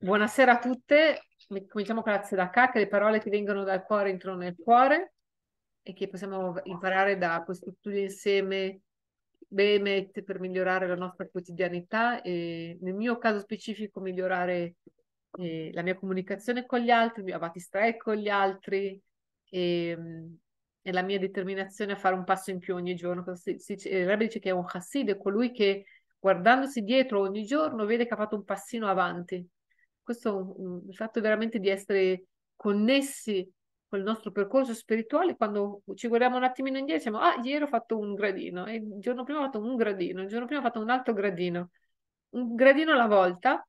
Buonasera a tutte, cominciamo con la Tzedakah, che le parole che vengono dal cuore entrano nel cuore e che possiamo imparare da questo studio insieme Behemet per migliorare la nostra quotidianità e nel mio caso specifico migliorare eh, la mia comunicazione con gli altri, la battistrae con gli altri e, mm, e, la mia determinazione a fare un passo in più ogni giorno. Il si, eh, dice che è un chassid, è colui che guardandosi dietro ogni giorno, vede che ha fatto un passino avanti. Questo è mm, il fatto veramente di essere connessi col nostro percorso spirituale, quando ci guardiamo un attimino indietro, diciamo, ah, ieri ho fatto un gradino, e il giorno prima ho fatto un gradino, il giorno prima ho fatto un altro gradino, un gradino alla volta,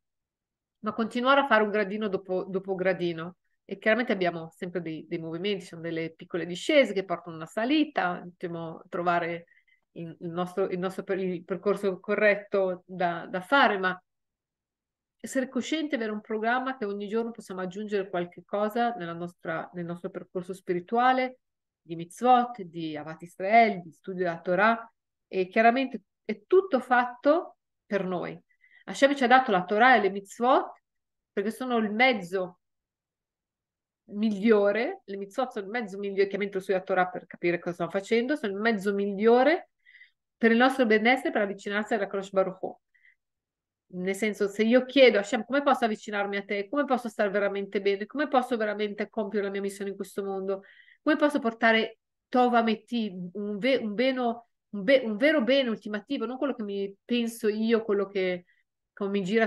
ma continuare a fare un gradino dopo, dopo gradino. E chiaramente abbiamo sempre dei, dei movimenti, sono delle piccole discese che portano a una salita, dobbiamo trovare il nostro, il nostro per, il percorso corretto da, da fare, ma essere cosciente, avere un programma che ogni giorno possiamo aggiungere qualche cosa nostra, nel nostro percorso spirituale, di mitzvot, di Avat Israel, di studio della Torah, e chiaramente è tutto fatto per noi. Hashem ci ha dato la Torah e le mitzvot perché sono il mezzo migliore, le mitzvot sono il mezzo migliore, studio della Torah per capire cosa stiamo facendo, sono il mezzo migliore per il nostro benessere, per avvicinarsi alla Croce Baruch Nel senso, se io chiedo a Hashem come posso avvicinarmi a te, come posso stare veramente bene, come posso veramente compiere la mia missione in questo mondo, come posso portare Tova Metti, un, ve- un, beno, un, be- un vero bene ultimativo, non quello che mi penso io, quello che, che mi gira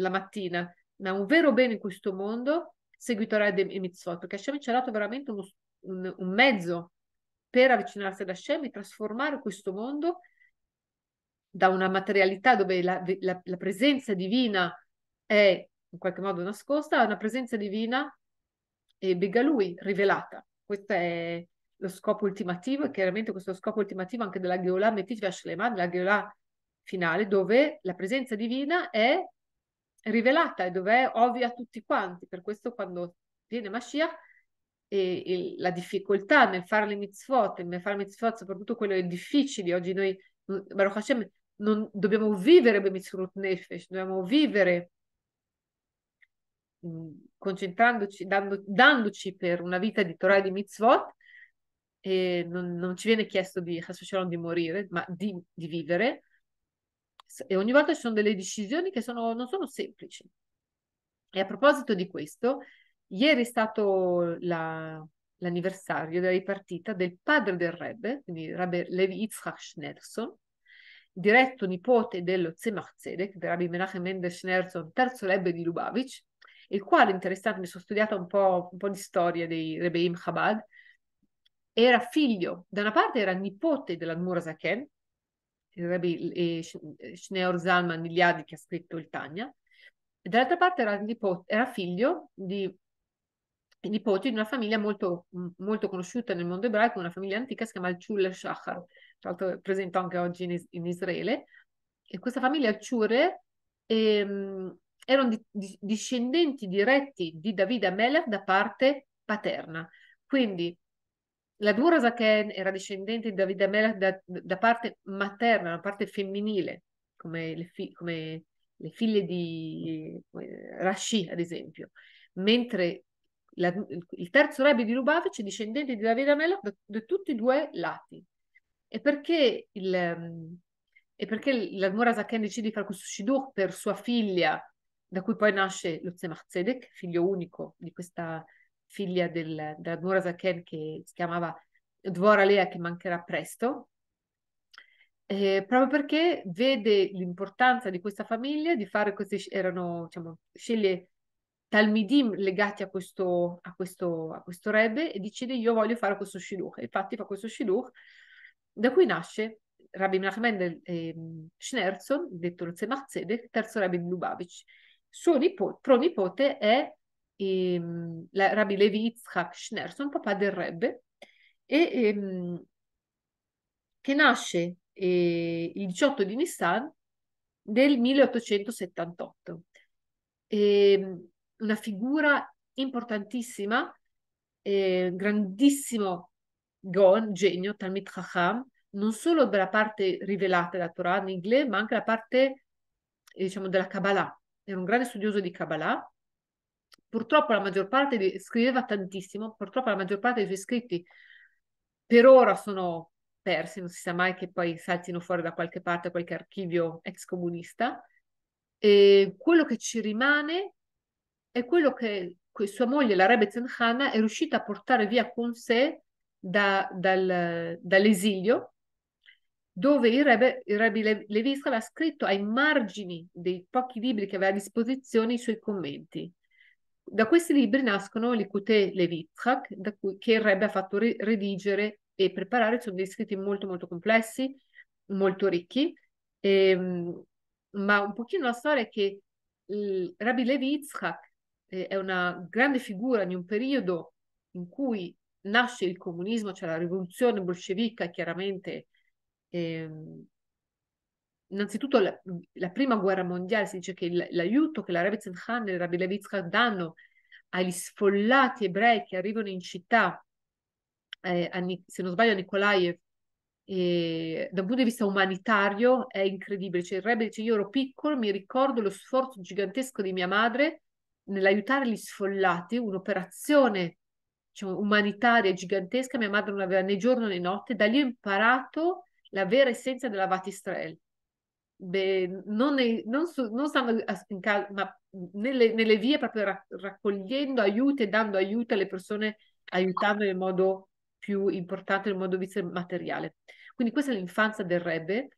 la mattina, ma un vero bene in questo mondo, seguito a seguiterà e mitzvot, perché Hashem ci ha dato veramente uno, un, un mezzo per avvicinarsi ad Hashem e trasformare questo mondo da una materialità dove la, la, la presenza divina è in qualche modo nascosta a una presenza divina e eh, Begalui rivelata. Questo è lo scopo ultimativo e chiaramente questo è lo scopo ultimativo anche della Geolah Metit Vashlema, la Geolah finale, dove la presenza divina è rivelata e dove è ovvia a tutti quanti. Per questo quando viene Mashiach e, e la difficoltà nel fare le mitzvot, nel fare mitzvot soprattutto quelle difficili, oggi noi, mm, Baruch Hashem, non, dobbiamo vivere Bemitzrut Nefesh, dobbiamo vivere mm, concentrandoci, dando, dandoci per una vita di Torah e di mitzvot, e non, non ci viene chiesto di, di morire, ma di, di, vivere. E ogni volta ci sono delle decisioni che sono, non sono semplici. E a proposito di questo, Ieri è stato la, l'anniversario della ripartita del padre del Rebbe, quindi Rebbe Levi Yitzhak Schnerson, diretto nipote dello Tzemach Tzedek, del Rabbi Menachem Mendel Schnerson, terzo Rebbe di Lubavitch, il quale, interessante, mi sono studiata un po', un po di storia dei Rebbeim Chabad, era figlio, da una parte era nipote dell'Admura Zaken, il Rebbe eh, Schneor Zalman Iliadi che ha scritto il Tania, e dall'altra parte era, nipote, era figlio di nipote di una famiglia molto, molto, conosciuta nel mondo ebraico, una famiglia antica, si chiama il Chuller Shachar, tra l'altro presente anche oggi in, is- in Israele. E questa famiglia Churer ehm, erano di- di- discendenti diretti di Davida Amelech da parte paterna. Quindi la Dura Zaken era discendente di Davida Amelech da, da, parte materna, da parte femminile, come le, fi- come le figlie di Rashi, ad esempio mentre la, il terzo rebbe di Lubavitch è discendente di Davide Amelach da, da, tutti e due lati. E perché, il, ehm, e perché l'Admora Zaken decide di fare questo shidur per sua figlia, da cui poi nasce lo Tzemach Tzedek, figlio unico di questa figlia del, dell'Admora Zakhen che si chiamava Dvora Lea, che mancherà presto, eh, proprio perché vede l'importanza di questa famiglia, di fare queste, erano, diciamo, sceglie talmidim legati a questo, a questo, a questo Rebbe e decide io voglio fare questo shiluch. Infatti fa questo shiluch da cui nasce Rabbi Menachem eh, Schnerzon, detto lo Tzemach Tzedek, terzo Rabbi di Lubavitch. Suo nipote, pronipote è ehm, la, Rabbi Levi Yitzchak Schnerzon, papà del Rebbe, e, ehm, che nasce eh, il 18 di Nissan del 1878. E, ehm, una figura importantissima, eh, grandissimo Gon, genio, Talmid Chacham, non solo della parte rivelata della Torah, in inglese, ma anche la parte eh, diciamo, della Kabbalah. Era un grande studioso di Kabbalah. Purtroppo la maggior parte di... scriveva tantissimo, purtroppo la maggior parte dei suoi scritti per ora sono persi, non si sa mai che poi saltino fuori da qualche parte, qualche archivio ex comunista. E quello che ci rimane è quello che sua moglie, la Rebbe Zenhana, è riuscita a portare via con sé da, dal, dall'esilio, dove il Rebbe, il Rebbe Levi ha scritto ai margini dei pochi libri che aveva a disposizione i suoi commenti. Da questi libri nascono l'Ikute Levitzrak, da cui, che il Rebbe ha fatto redigere e preparare, sono dei scritti molto molto complessi, molto ricchi, e, ehm, ma un pochino la storia è che il Rabbi Levitzrak eh, è una grande figura di un periodo in cui nasce il comunismo, cioè la rivoluzione bolscevica, chiaramente ehm, innanzitutto la, la, prima guerra mondiale si dice che l'aiuto che la Rebbetzin Khan e la Rabbi Levitska danno agli sfollati ebrei che arrivano in città, eh, a, se non sbaglio a Nikolaev, eh, da un punto di vista umanitario è incredibile. Cioè, il Rebbe dice io ero piccolo, mi ricordo lo sforzo gigantesco di mia madre nell'aiutare gli sfollati, un'operazione diciamo, umanitaria gigantesca, mia madre non aveva né giorno né notte, da lì ho imparato la vera essenza della Vat Beh, non, è, non, su, non stanno in casa, ma nelle, nelle, vie proprio raccogliendo aiuti e dando aiuto alle persone, aiutando nel modo più importante, nel modo vice materiale. Quindi questa è l'infanzia del Rebbe,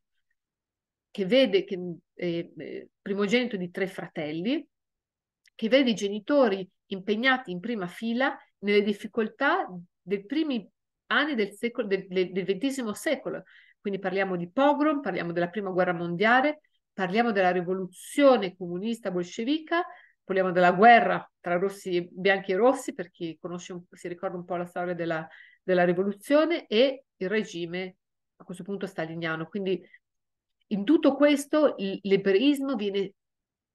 che vede che è eh, eh, primogenito di tre fratelli, che vede i genitori impegnati in prima fila nelle difficoltà dei primi anni del, secolo, del, del XX secolo. Quindi parliamo di pogrom, parliamo della prima guerra mondiale, parliamo della rivoluzione comunista bolscevica, parliamo della guerra tra rossi, bianchi e rossi, per chi conosce, si ricorda un po' la storia della, della rivoluzione, e il regime a questo punto staliniano. Quindi in tutto questo l'ebreismo viene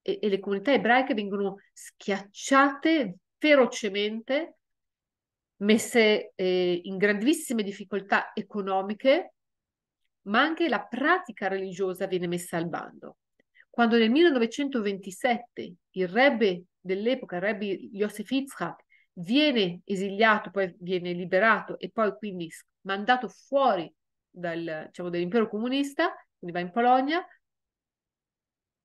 e, e le comunità ebraiche vengono schiacciate ferocemente, messe eh, in grandissime difficoltà economiche, ma anche la pratica religiosa viene messa al bando. Quando nel 1927 il rebbe dell'epoca, il rebbe Yosef Yitzhak, viene esiliato, poi viene liberato e poi quindi mandato fuori dal, diciamo, dall'impero comunista, quindi va in Polonia,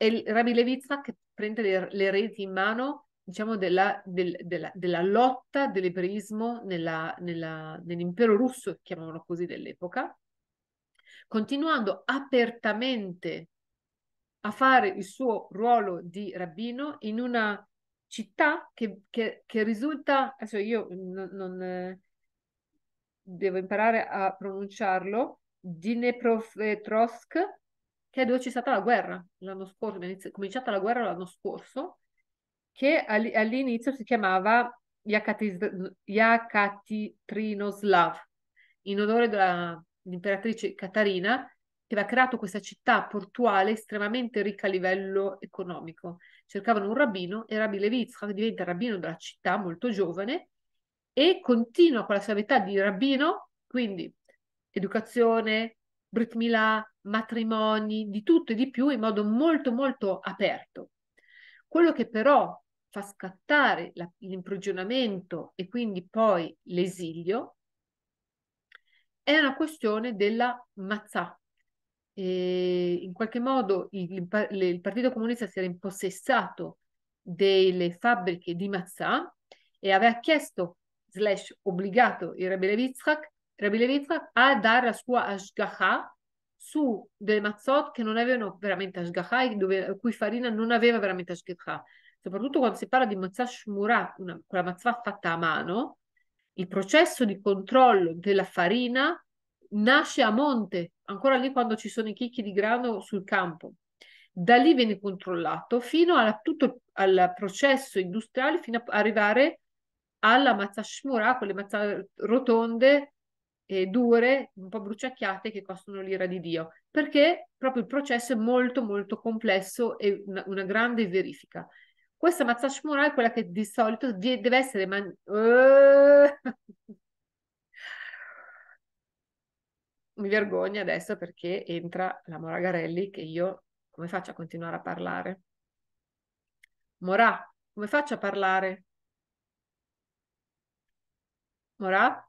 è Rabbi Levitsa che prende le, le, reti in mano diciamo della, del, della, della lotta dell'ebraismo nella, nella, nell'impero russo, chiamavano così dell'epoca, continuando apertamente a fare il suo ruolo di rabbino in una città che, che, che risulta, adesso io non, non, eh, devo imparare a pronunciarlo, Dnepropetrovsk, che è dove c'è stata la guerra l'anno scorso, è cominciata la guerra l'anno scorso, che all'inizio si chiamava Yakatrinoslav, in onore dell'imperatrice Katarina, che aveva creato questa città portuale estremamente ricca a livello economico. Cercavano un rabbino e Rabbi Levitzchak diventa rabbino della città molto giovane e continua con la sua età di rabbino, quindi educazione, Brit Milà, matrimoni, di tutto e di più in modo molto molto aperto. Quello che però fa scattare la, l'imprigionamento e quindi poi l'esilio è una questione della mazzà. E in qualche modo il, il, Partito Comunista si era impossessato delle fabbriche di mazzà e aveva chiesto slash obbligato il rebelle Yitzhak Rabbi Levitza a dare la sua ashgaha su delle mazzot che non avevano veramente ashgaha e cui farina non aveva veramente ashgaha. Soprattutto quando si parla di mazzah shmura, una, quella mazzah fatta a mano, il processo di controllo della farina nasce a monte, ancora lì quando ci sono i chicchi di grano sul campo. Da lì viene controllato fino a tutto al processo industriale, fino ad arrivare alla mazzashmura, quelle mazza rotonde eh, dure, un po' bruciacchiate che costano l'ira di Dio, perché proprio il processo è molto molto complesso e una, una grande verifica. Questa mazzat shmura è quella che di solito deve essere man- uh! mi vergogno adesso perché entra la Mora Garelli che io come faccio a continuare a parlare? Mora, come faccio a parlare? Mora?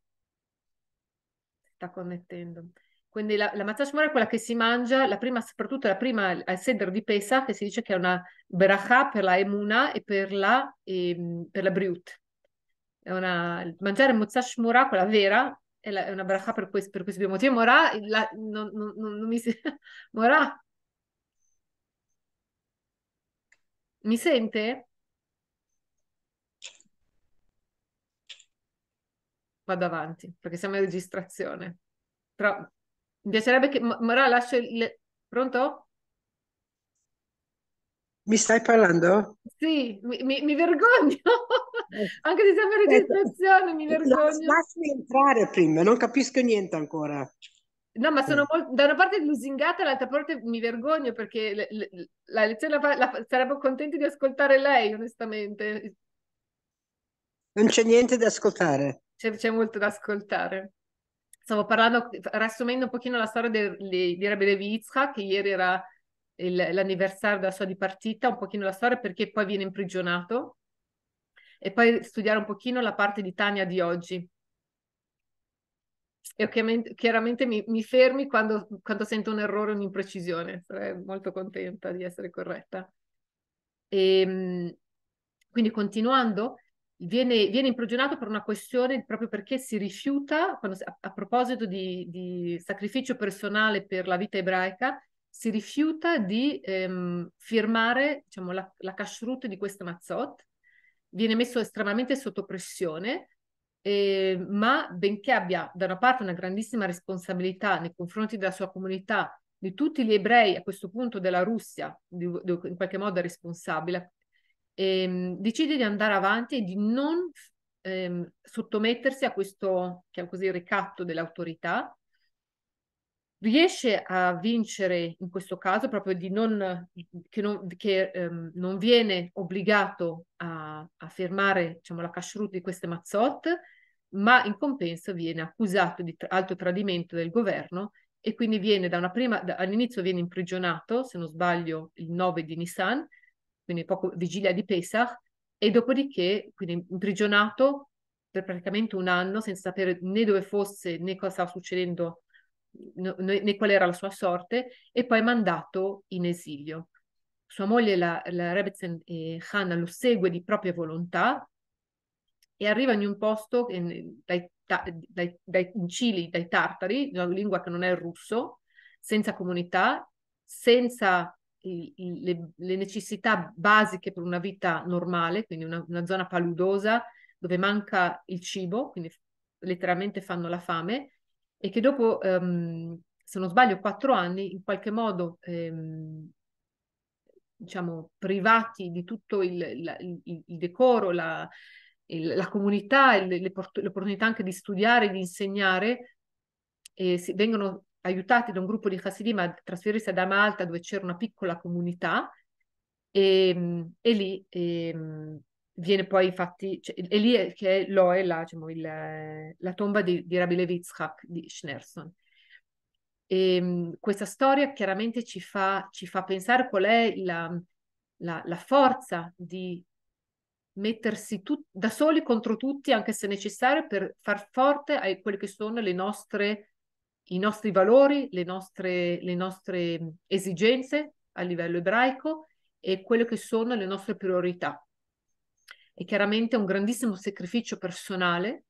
sta connettendo. Quindi la, la matzah shmor è quella che si mangia, la prima, soprattutto la prima al seder di Pesa, che si dice che è una berachà per la emuna e per la, e, ehm, per la briut. È una, mangiare matzah shmora, quella vera, è, la, è una berachà per, questo, per questi due motivi. Morà, la, non, non, non, mi si... Morà, mi sente? vado avanti perché siamo in registrazione. Però mi piacerebbe che... Mara, lascio il... Pronto? Mi stai parlando? Sì, mi, mi, mi vergogno. Eh. Anche se siamo in registrazione, mi vergogno. No, lasciami entrare prima, non capisco niente ancora. No, ma sono mm. molto, da una parte lusingata, dall'altra parte mi vergogno perché la lezione la, la, contenti di ascoltare lei, onestamente. Non c'è niente da ascoltare c'è, c'è molto da ascoltare. Stavo parlando, riassumendo un pochino la storia di Rebbe Yitzhak, che ieri era il, l'anniversario della sua dipartita, un pochino la storia perché poi viene imprigionato e poi studiare un pochino la parte di Tania di oggi. E chiaramente, chiaramente mi, mi, fermi quando, quando sento un errore o un'imprecisione, sarei molto contenta di essere corretta. E, ehm, quindi continuando, viene, viene imprigionato per una questione proprio perché si rifiuta, si, a, a, proposito di, di, sacrificio personale per la vita ebraica, si rifiuta di ehm, firmare diciamo, la, la kashrut di questa mazzot, viene messo estremamente sotto pressione, eh, ma benché abbia da una parte una grandissima responsabilità nei confronti della sua comunità, di tutti gli ebrei a questo punto della Russia, di, di, in qualche modo è responsabile, ehm, decide di andare avanti e di non ehm, sottomettersi a questo, diciamo così, ricatto dell'autorità, riesce a vincere in questo caso proprio di non, che, non, che ehm, non viene obbligato a, a firmare diciamo, la kashrut di queste mazzotte, ma in compenso viene accusato di alto tradimento del governo e quindi viene da una prima, da, all'inizio viene imprigionato, se non sbaglio, il 9 di Nissan quindi poco vigilia di Pesach, e dopodiché, quindi imprigionato per praticamente un anno senza sapere né dove fosse né cosa stava succedendo né, né qual era la sua sorte e poi mandato in esilio. Sua moglie, la, la Rebetzen eh, Hanna, lo segue di propria volontà e arriva in un posto in, dai, dai, dai, in Cili, dai tartari, una lingua che non è il russo, senza comunità, senza le, le, necessità basiche per una vita normale, quindi una, una, zona paludosa dove manca il cibo, quindi letteralmente fanno la fame, e che dopo, ehm, se non sbaglio, quattro anni, in qualche modo, ehm, diciamo, privati di tutto il, la, il, il decoro, la, il, la comunità, l'opportunità anche di studiare, di insegnare, si, vengono aiutati da un gruppo di Hasidim a trasferirsi ad Amalta dove c'era una piccola comunità e, ehm, e lì e, ehm, viene poi infatti, cioè, e lì è, che è l'Oe, la, diciamo, il, la tomba di, di Rabbi Levi di Schnerson. E, ehm, questa storia chiaramente ci fa, ci fa pensare qual è la, la, la forza di mettersi tut- da soli contro tutti, anche se necessario, per far forte a eh, quelle che sono le nostre i nostri valori, le nostre, le nostre esigenze a livello ebraico e quelle che sono le nostre priorità. È chiaramente un grandissimo sacrificio personale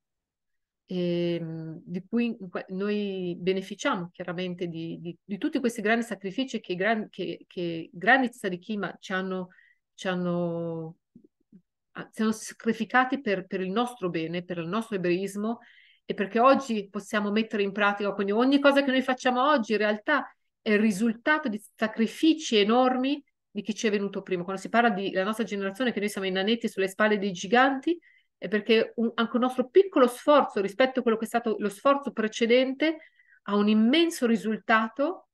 Ehm, di cui noi beneficiamo chiaramente di, di, di tutti questi grandi sacrifici che, gran, che, che grandi tzadikima ci hanno, ci hanno, ci sacrificati per, per, il nostro bene, per il nostro ebraismo e perché oggi possiamo mettere in pratica, quindi ogni cosa che noi facciamo oggi in realtà è il risultato di sacrifici enormi di chi ci è venuto prima. Quando si parla della nostra generazione, che noi siamo i nanetti sulle spalle dei giganti, è perché un, anche il nostro piccolo sforzo rispetto a quello che è stato lo sforzo precedente ha un immenso risultato,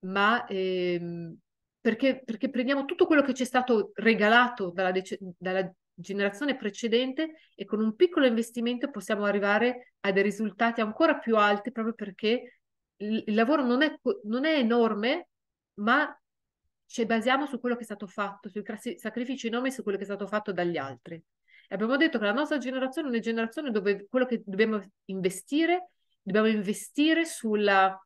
ma ehm, perché, perché, prendiamo tutto quello che ci è stato regalato dalla, dalla generazione precedente e con un piccolo investimento possiamo arrivare a dei risultati ancora più alti proprio perché il, lavoro non è, non è enorme, ma ci basiamo su quello che è stato fatto, sui sacrifici enormi, su quello che è stato fatto dagli altri. E abbiamo detto che la nostra generazione è una generazione dove quello che dobbiamo investire, dobbiamo investire sulla,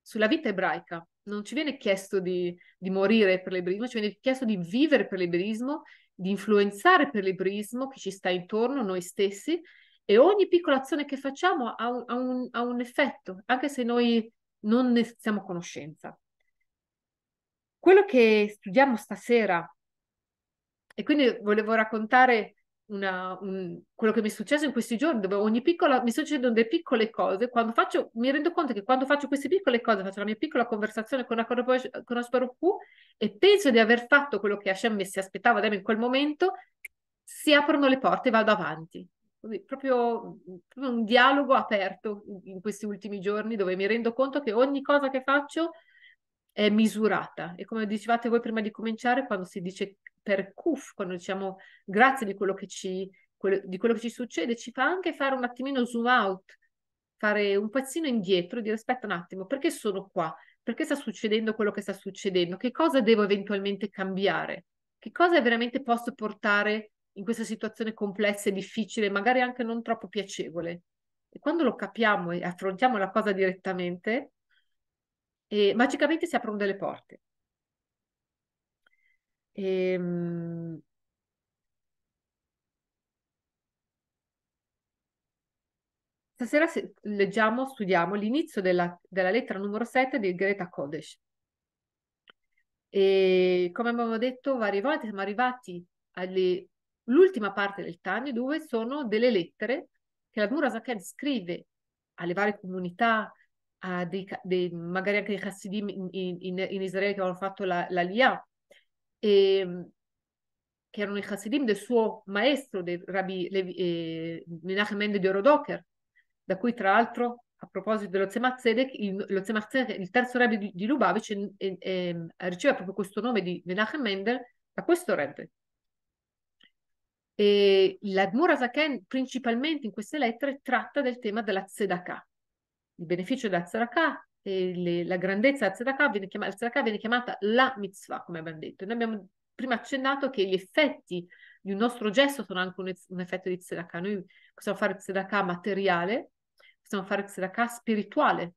sulla vita ebraica. Non ci viene chiesto di, di morire per l'ebraismo, ci viene chiesto di vivere per l'ebraismo di influenzare per l'ibrismo che ci sta intorno, noi stessi, e ogni piccola azione che facciamo ha un, ha un, ha un effetto, anche se noi non ne siamo a conoscenza. Quello che studiamo stasera, e quindi volevo raccontare una, un, quello che mi è successo in questi giorni, dove ogni piccola mi succedono delle piccole cose, quando faccio, mi rendo conto che quando faccio queste piccole cose, faccio la mia piccola conversazione con una, con una Sparocù, e penso di aver fatto quello che Hashem si aspettava da me in quel momento, si aprono le porte e vado avanti. Quindi proprio, proprio un dialogo aperto in questi ultimi giorni dove mi rendo conto che ogni cosa che faccio è misurata e come dicevate voi prima di cominciare quando si dice per cuff, quando diciamo grazie di quello che ci, quello, di quello che ci succede, ci fa anche fare un attimino zoom out, fare un pazzino indietro e dire aspetta un attimo, perché sono qua? perché sta succedendo quello che sta succedendo, che cosa devo eventualmente cambiare, che cosa veramente posso portare in questa situazione complessa e difficile, magari anche non troppo piacevole. E quando lo capiamo e affrontiamo la cosa direttamente, eh, magicamente si aprono delle porte. E, ehm, Stasera leggiamo, studiamo l'inizio della, della, lettera numero 7 di Greta Kodesh. E come abbiamo detto varie volte, siamo arrivati all'ultima parte del Tani, dove sono delle lettere che la Mura Zaken scrive alle varie comunità, dei, dei, magari anche ai Hasidim in, in, in, Israele che avevano fatto la, la Liah, e, che erano i Hasidim del suo maestro, del Rabbi Levi, eh, Menachem Mende di Orodoker, da cui tra l'altro a proposito dello Tzemach il, il terzo rebbe di, di Lubavitch e, e, riceve proprio questo nome di Menachem Mendel da questo rebbe. E l'Admura Zaken principalmente in queste lettere tratta del tema della Tzedakah, il beneficio della Tzedakah, le, la grandezza della Tzedakah viene, chiamata, tzedakah viene chiamata la mitzvah, come abbiamo detto. Noi abbiamo prima accennato che gli effetti di un nostro gesto sono anche un, un effetto di Tzedakah. Noi possiamo fare Tzedakah materiale, possiamo fare tzedakah spirituale.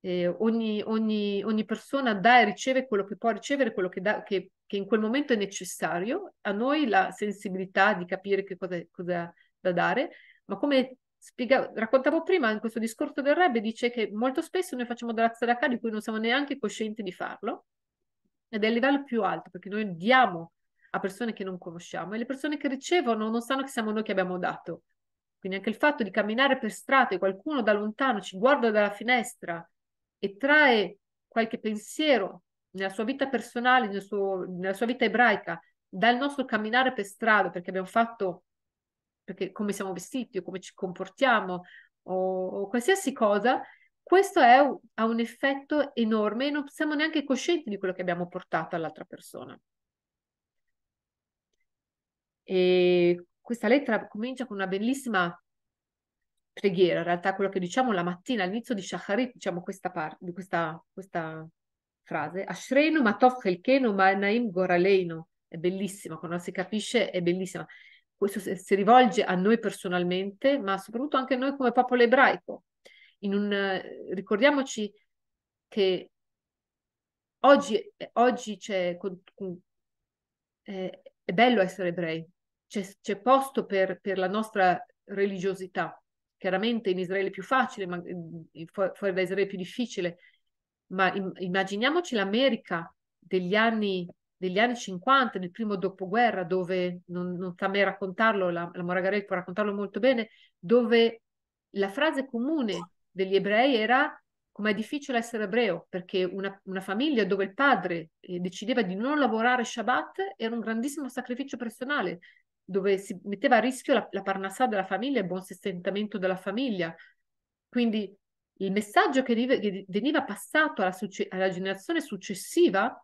Eh, ogni, ogni, ogni, persona dà e riceve quello che può ricevere, quello che, da, che, che, in quel momento è necessario. A noi la sensibilità di capire che cosa, cosa da dare, ma come spiega- raccontavo prima in questo discorso del Rebbe, dice che molto spesso noi facciamo della tzedakah di cui non siamo neanche coscienti di farlo, ed è il livello più alto, perché noi diamo a persone che non conosciamo e le persone che ricevono non sanno che siamo noi che abbiamo dato, quindi anche il fatto di camminare per strada e qualcuno da lontano ci guarda dalla finestra e trae qualche pensiero nella sua vita personale, nel suo, nella sua vita ebraica, dal nostro camminare per strada, perché abbiamo fatto, perché come siamo vestiti o come ci comportiamo o, o qualsiasi cosa, questo un, ha un effetto enorme e non siamo neanche coscienti di quello che abbiamo portato all'altra persona. E questa lettera comincia con una bellissima preghiera, in realtà quello che diciamo la mattina all'inizio di Shacharit, diciamo questa parte, questa, questa frase, Ashreinu matov chelkenu ma'anaim goraleinu, è bellissima, quando si capisce è bellissima. Questo si rivolge a noi personalmente, ma soprattutto anche a noi come popolo ebraico. Un, ricordiamoci che oggi, eh, oggi con, con, eh, è bello essere ebrei, c'è, c'è posto per, per, la nostra religiosità. Chiaramente in Israele è più facile, ma eh, fuori da Israele è più difficile, ma immaginiamoci l'America degli anni, degli anni 50, nel primo dopoguerra, dove non, non sta a me raccontarlo, la, la Moragarelli può raccontarlo molto bene, dove la frase comune degli ebrei era com'è difficile essere ebreo, perché una, una famiglia dove il padre eh, decideva di non lavorare Shabbat era un grandissimo sacrificio personale, dove si metteva a rischio la, la parnassà della famiglia e il buon sostentamento della famiglia. Quindi il messaggio che, rive, che veniva passato alla, alla, generazione successiva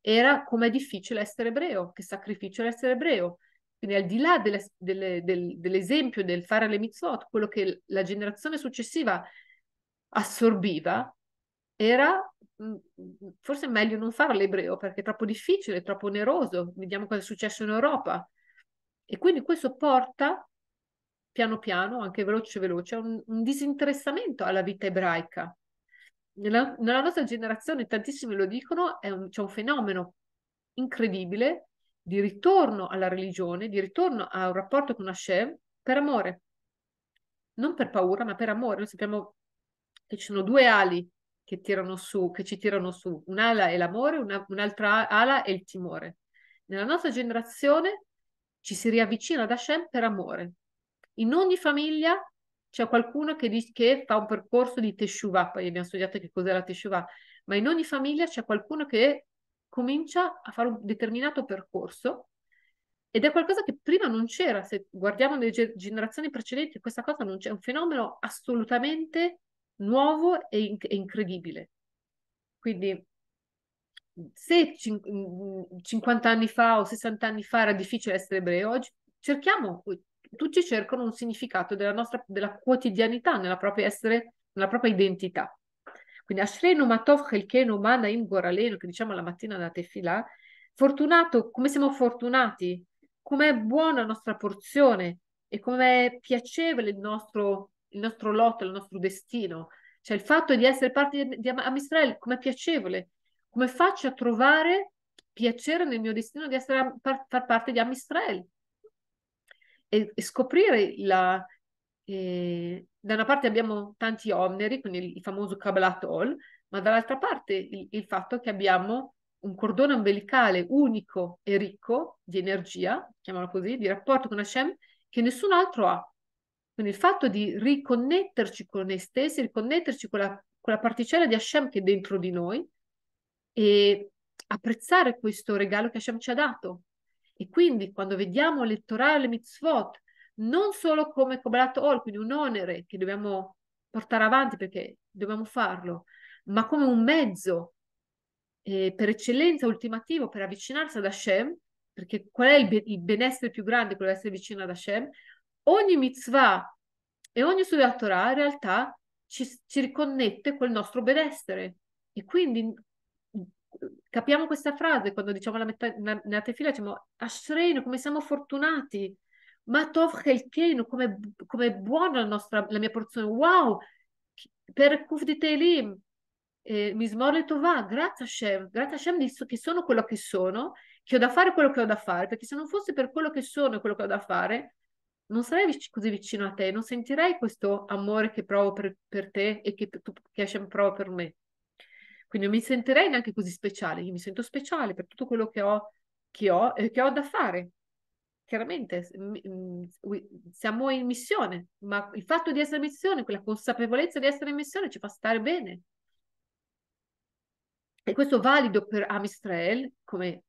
era com'è difficile essere ebreo, che sacrificio è essere ebreo. Quindi al di là delle, delle, del, dell'esempio del fare le mitzvot, quello che la generazione successiva assorbiva era mm, forse meglio non farlo l'ebreo perché è troppo difficile, è troppo oneroso. Vediamo cosa è successo in Europa. E quindi questo porta piano piano, anche veloce veloce, a un, un disinteressamento alla vita ebraica. Nella, nella, nostra generazione, tantissimi lo dicono, un, c'è un fenomeno incredibile di ritorno alla religione, di ritorno a un rapporto con Hashem per amore. Non per paura, ma per amore. Noi sappiamo che ci sono due ali che, tirano su, che ci tirano su. Un'ala è l'amore, una, un'altra ala è il timore. Nella nostra generazione ci si riavvicina ad Hashem per amore. In ogni famiglia c'è qualcuno che, dice, che fa un percorso di Teshuvah, poi abbiamo studiato che cos'è la Teshuvah, ma in ogni famiglia c'è qualcuno che comincia a fare un determinato percorso ed è qualcosa che prima non c'era, se guardiamo le ge- generazioni precedenti questa cosa non c'è, è un fenomeno assolutamente nuovo e, in- e incredibile. Quindi se cin- 50 mm, anni fa o 60 anni fa era difficile essere ebreo, oggi cerchiamo, tutti cercano un significato della nostra della quotidianità, nella propria essere, nella propria identità. Quindi Ashrenu Matov Chelkenu Manaim Goraleno, che diciamo la mattina da Tefila, fortunato, come siamo fortunati, com'è buona la nostra porzione e com'è piacevole il nostro, il nostro lotto, il nostro destino. Cioè il fatto di essere parte di, Amisrael, com'è piacevole come faccio a trovare piacere nel mio destino di essere par- far parte di Am E, e scoprire la... Eh, da una parte abbiamo tanti omneri, quindi il, il famoso Kabbalatol, ma dall'altra parte il, il fatto che abbiamo un cordone ombelicale unico e ricco di energia, chiamiamolo così, di rapporto con Hashem, che nessun altro ha. Quindi il fatto di riconnetterci con noi stessi, riconnetterci con la, con la particella di Hashem che è dentro di noi, e apprezzare questo regalo che Hashem ci ha dato. E quindi quando vediamo le Torah e le mitzvot non solo come Kobalat Hall, quindi un onere che dobbiamo portare avanti perché dobbiamo farlo, ma come un mezzo eh, per eccellenza ultimativo per avvicinarsi ad Hashem, perché qual è il, be- il benessere più grande? Quello di essere vicino ad Hashem. Ogni mitzvah e ogni studio della Torah in realtà ci, ci riconnette col nostro benessere. E quindi capiamo questa frase quando diciamo la metà, nella tefila, diciamo Ashreinu, come siamo fortunati, ma Tov Helkenu, come, come buona la, nostra, la mia porzione, wow, per Kuf di Teilim, eh, Mismor Tova grazie Hashem, grazie Hashem di, che sono quello che sono, che ho da fare quello che ho da fare, perché se non fosse per quello che sono e quello che ho da fare, non sarei vic- così vicino a te, non sentirei questo amore che provo per, per te e che, che Hashem prova per me. Quindi non mi sentirei neanche così speciale, io mi sento speciale per tutto quello che ho, che ho, eh, che ho da fare. Chiaramente mm, siamo in missione, ma il fatto di essere in missione, quella consapevolezza di essere in missione ci fa stare bene. E questo è valido per Am Israel, come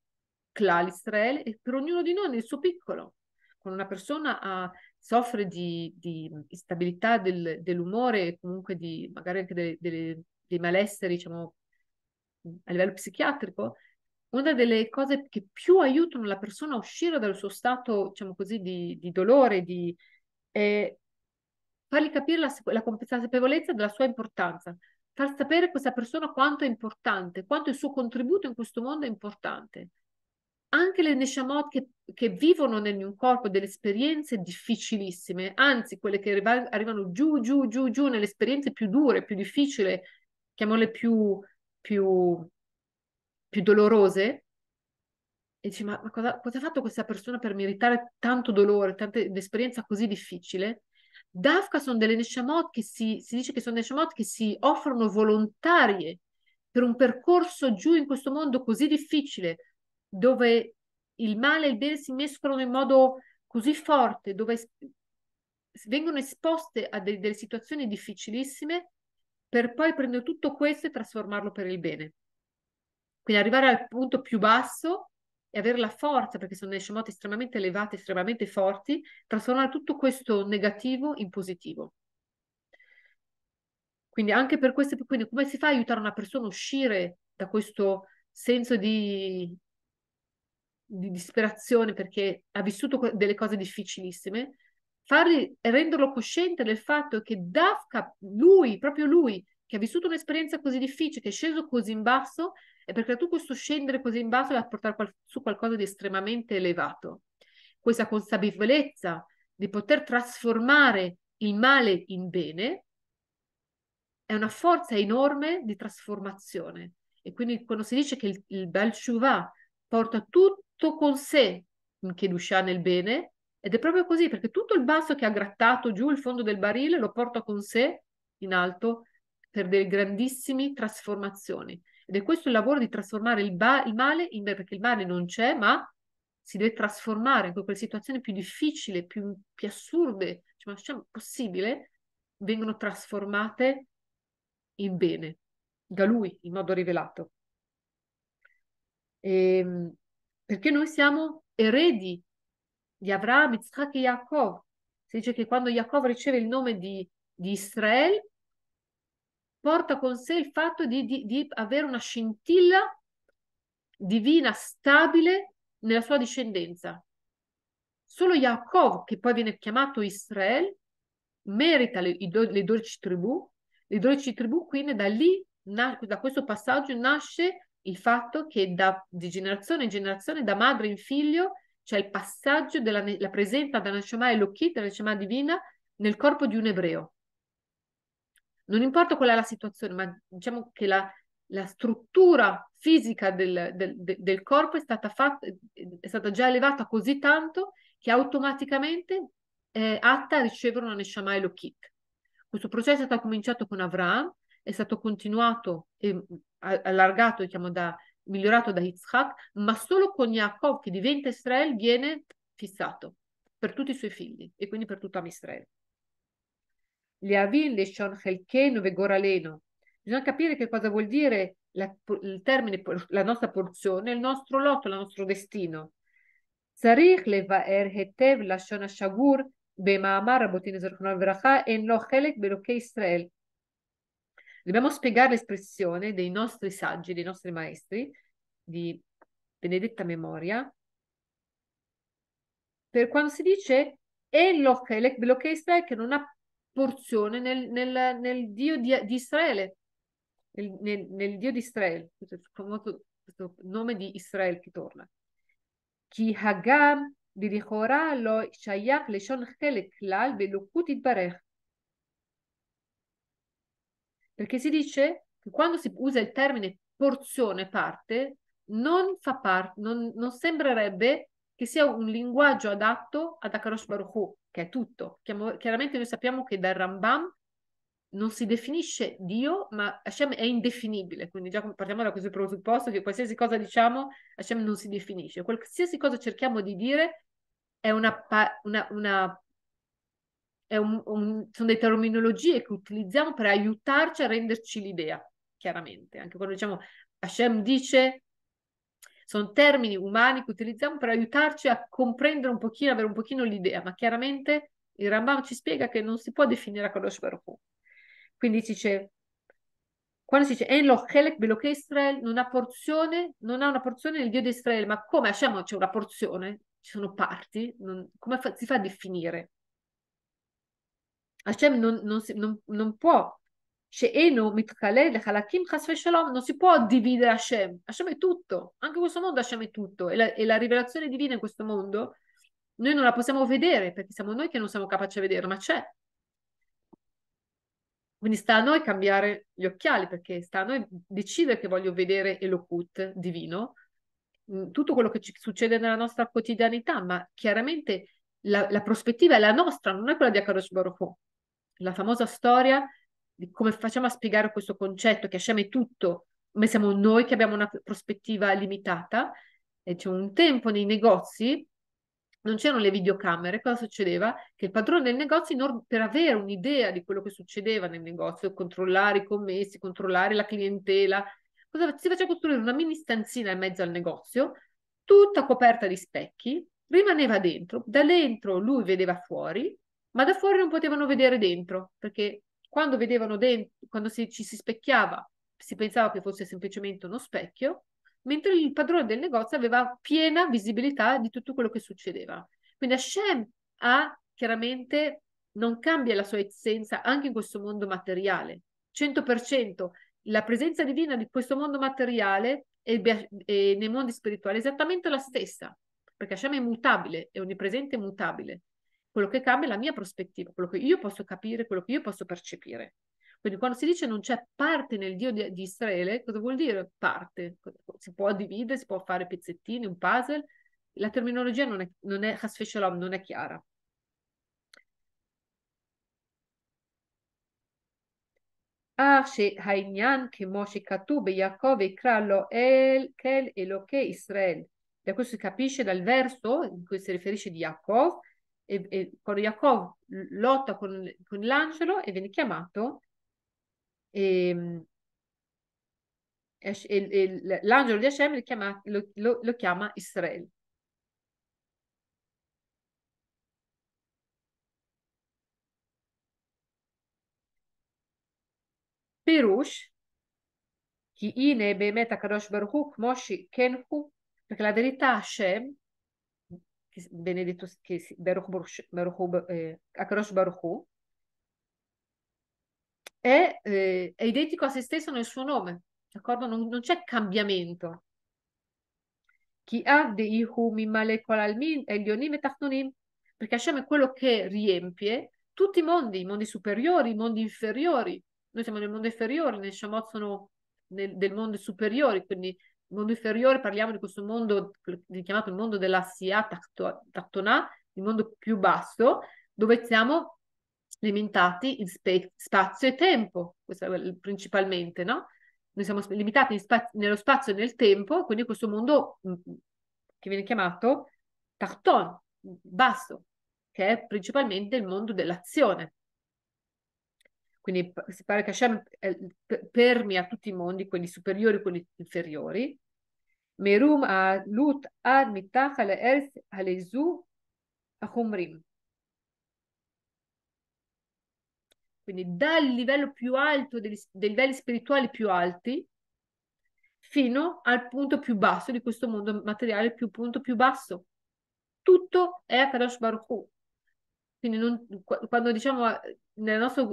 Clal Israel, e per ognuno di noi nel suo piccolo. Quando una persona ha, ah, soffre di, di instabilità del, dell'umore, comunque di, magari anche dei, dei, dei malesseri, diciamo, a livello psichiatrico, una delle cose che più aiutano la persona a uscire dal suo stato, diciamo così, di, di dolore, di eh, fargli capire la, la consapevolezza della sua importanza, far sapere a questa persona quanto è importante, quanto il suo contributo in questo mondo è importante. Anche le neshamot che, che vivono nel mio corpo delle esperienze difficilissime, anzi quelle che arrivano giù, giù, giù, giù, nelle esperienze più dure, più difficili, chiamole più più, più dolorose e dici ma, ma cosa, cosa, ha fatto questa persona per meritare tanto dolore, tante, un'esperienza così difficile? Dafka sono delle neshamot che si, si dice che sono neshamot che si offrono volontarie per un percorso giù in questo mondo così difficile, dove il male e il bene si mescolano in modo così forte, dove vengono esposte a de- delle situazioni difficilissime per poi prendere tutto questo e trasformarlo per il bene. Quindi arrivare al punto più basso e avere la forza, perché sono delle scemote estremamente elevate, estremamente forti, trasformare tutto questo negativo in positivo. Quindi anche per queste, quindi come si fa a aiutare una persona a uscire da questo senso di, di disperazione perché ha vissuto delle cose difficilissime, fargli, renderlo cosciente del fatto che Dafka, lui, proprio lui, che ha vissuto un'esperienza così difficile, che è sceso così in basso, è perché tu questo scendere così in basso va a portare qual- su qualcosa di estremamente elevato. Questa consapevolezza di poter trasformare il male in bene è una forza enorme di trasformazione. E quindi quando si dice che il, il Bel Shuvah porta tutto con sé in Kedusha nel bene, ed è proprio così, perché tutto il basso che ha grattato giù il fondo del barile lo porta con sé in alto per delle grandissime trasformazioni. Ed è questo il lavoro di trasformare il, ba- il male in bene, perché il male non c'è, ma si deve trasformare in quelle situazioni più difficili, più, più assurde, cioè, cioè, possibile, vengono trasformate in bene, da lui in modo rivelato. E, ehm, perché noi siamo eredi di Avram, Yitzhak e Yaakov. Si dice che quando Yaakov riceve il nome di, di Israele, porta con sé il fatto di, di, di avere una scintilla divina stabile nella sua discendenza. Solo Yaakov, che poi viene chiamato Israele, merita le, le 12 tribù, le 12 tribù quindi da lì, da questo passaggio nasce il fatto che da, di generazione in generazione, da madre in figlio, cioè il passaggio della la presenza della Neshama Elohim, della Neshama divina, nel corpo di un ebreo. Non importa qual è la situazione, ma diciamo che la, la struttura fisica del, del, del corpo è stata, fatta, è stata, già elevata così tanto che automaticamente è eh, atta a ricevere una Neshama Elohim. Questo processo è stato cominciato con Avram, è stato continuato e mm, allargato diciamo, da, migliorato da Yitzhak, ma solo con Yaakov che diventa Israele viene fissato per tutti i suoi figli e quindi per tutta Israele. Le avin le shon helkenu ve goraleno. Bisogna capire che cosa vuol dire la, il termine, la nostra porzione, il nostro lotto, il nostro destino. Zarich le va er hetev la shon ashagur במאמר רבותינו זכרונו לברכה, en לו חלק באלוקי ישראל, Dobbiamo spiegare l'espressione dei nostri saggi, dei nostri maestri di benedetta memoria, per quando si dice e l'Oche Israele che non ha porzione nel, nel, nel Dio di, di Israele, nel, nel, Dio di Israele, questo, questo nome di Israele che torna. Chi Hagam di lo Shayach Leshon Chelek Lal Belukut Itbarech perché si dice che quando si usa il termine porzione parte, non, fa parte, non, non sembrerebbe che sia un linguaggio adatto ad Akarosh Baruch Hu, che è tutto. Chiaramente noi sappiamo che dal Rambam non si definisce Dio, ma Hashem è indefinibile, quindi già partiamo da questo presupposto che qualsiasi cosa diciamo, Hashem non si definisce. Qualsiasi cosa cerchiamo di dire è una, una, una un, un, sono delle terminologie che utilizziamo per aiutarci a renderci l'idea, chiaramente. Anche quando diciamo Hashem dice, sono termini umani che utilizziamo per aiutarci a comprendere un pochino, avere un pochino l'idea, ma chiaramente il Rambam ci spiega che non si può definire a Kadosh Baruch Quindi dice, quando si dice Enlo Helek Beloche Israel, non ha porzione, non ha una porzione nel Dio di Israele, ma come Hashem c'è una porzione? Ci sono parti, non, come fa, si fa a definire? Hashem non può שאינו מתכלה לחלקים חס ושלום, non si può dividere Hashem. Hashem è tutto, anche questo mondo Hashem è tutto e la, e la, rivelazione divina in questo mondo noi non la possiamo vedere perché siamo noi che non siamo capaci di vedere, ma c'è. Quindi sta a noi cambiare gli occhiali perché sta a noi decidere che voglio vedere Elokut divino, mm, tutto quello che ci succede nella nostra quotidianità, ma chiaramente la, la prospettiva è la nostra, non è quella di Akadosh Baruch Hu la famosa storia di come facciamo a spiegare questo concetto che Hashem è tutto, ma siamo noi che abbiamo una prospettiva limitata. E c'è un tempo nei negozi non c'erano le videocamere, cosa succedeva? Che il padrone del negozio, per avere un'idea di quello che succedeva nel negozio, controllare i commessi, controllare la clientela, si faceva costruire una mini stanzina in mezzo al negozio, tutta coperta di specchi, rimaneva dentro, da dentro lui vedeva fuori, ma da fuori non potevano vedere dentro, perché quando vedevano dentro, quando si, ci si specchiava, si pensava che fosse semplicemente uno specchio, mentre il padrone del negozio aveva piena visibilità di tutto quello che succedeva. Quindi Hashem ha chiaramente non cambia la sua essenza anche in questo mondo materiale. 100% la presenza divina di questo mondo materiale e, e nei mondi spirituali è esattamente la stessa, perché Hashem è mutabile, è onnipresente e mutabile. Quello che cambia è la mia prospettiva, quello che io posso capire, quello che io posso percepire. Quindi quando si dice non c'è parte nel Dio di, Israele, cosa vuol dire parte? Si può dividere, si può fare pezzettini, un puzzle. La terminologia non è, non è, non è chiara. Arche ah, Hainyan che Moshe Katube Yaakov Ikra lo El Kel Eloke Israel. Da questo si capisce dal verso in cui si riferisce di Yaakov e, e quando Jacob lotta con, con l'angelo e viene chiamato, ehm, e, e, l'angelo di Hashem chiama, lo, lo, lo chiama Israele. Pirush, chi ine meta Kadosh Baruch Moshi Kenhu, perché la verità Hashem benedetto che Baruch, Baruch, eh, Akarosh Baruch è, eh, è, identico a se stesso nel suo nome, d'accordo? Non, non c'è cambiamento. Chi ha perché Hashem è quello che riempie tutti i mondi, i mondi superiori, i mondi inferiori. Noi siamo nel mondo inferiore, nel Shamot sono nel, del mondo superiore, quindi mondo inferiore parliamo di questo mondo chiamato il mondo della Sia Taktona, il mondo più basso, dove siamo limitati in spe- spazio e tempo, questo è principalmente, no? Noi siamo limitati spaz- nello spazio e nel tempo, quindi questo mondo mm, mm, che viene chiamato Takton, basso, che è principalmente il mondo dell'azione. Quindi si parla che Hashem eh, a tutti i mondi, quelli superiori e quelli inferiori. Merum Lut Ad Mitach Ale Erz Alezu Achumrim. Quindi dal livello più alto, degli, dei livelli spirituali più alti, fino al punto più basso di questo mondo materiale, più punto più basso. Tutto è a Kadosh Baruch Hu. Quindi non, quando diciamo eh, nel nostro